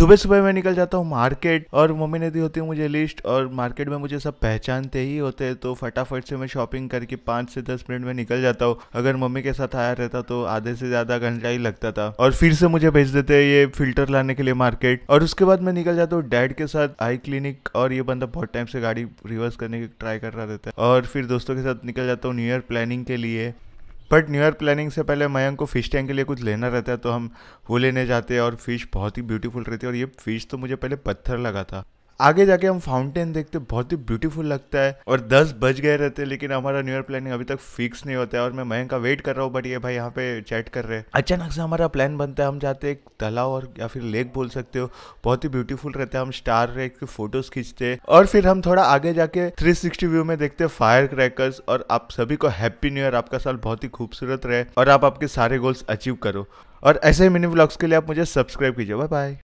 सुबह सुबह मैं निकल जाता हूँ मार्केट और मम्मी ने दी होती है मुझे लिस्ट और मार्केट में मुझे सब पहचानते ही होते हैं तो फटाफट से मैं शॉपिंग करके पाँच से दस मिनट में निकल जाता हूँ अगर मम्मी के साथ आया रहता तो आधे से ज़्यादा घंटा ही लगता था और फिर से मुझे भेज देते ये फिल्टर लाने के लिए मार्केट और उसके बाद मैं निकल जाता हूँ डैड के साथ आई क्लिनिक और ये बंदा बहुत टाइम से गाड़ी रिवर्स करने की ट्राई कर रहा रहता है और फिर दोस्तों के साथ निकल जाता हूँ न्यू ईयर प्लानिंग के लिए बट न्यू ईयर प्लानिंग से पहले मयंक को फ़िश टैंक के लिए कुछ लेना रहता है तो हम वो लेने जाते हैं और फिश बहुत ही ब्यूटीफुल रहती है और ये फ़िश तो मुझे पहले पत्थर लगा था आगे जाके हम फाउंटेन देखते बहुत ही ब्यूटीफुल लगता है और दस बज गए रहते लेकिन हमारा न्यू ईयर प्लानिंग अभी तक फिक्स नहीं होता है और मैं मयंक का वेट कर रहा हूँ बट ये भाई यहाँ पे चैट कर रहे हैं अचानक से हमारा प्लान बनता है हम जाते एक तालाब और या फिर लेक बोल सकते हो बहुत ही ब्यूटीफुल रहता है हम स्टार रेक के फोटोज खींचते हैं और फिर हम थोड़ा आगे जाके सिक्सटी व्यू में देखते हैं फायर क्रैकर्स और आप सभी को हैप्पी न्यू ईयर आपका साल बहुत ही खूबसूरत रहे और आप आपके सारे गोल्स अचीव करो और ऐसे ही मिनी ब्लॉग्स के लिए आप मुझे सब्सक्राइब कीजिए बाय बाय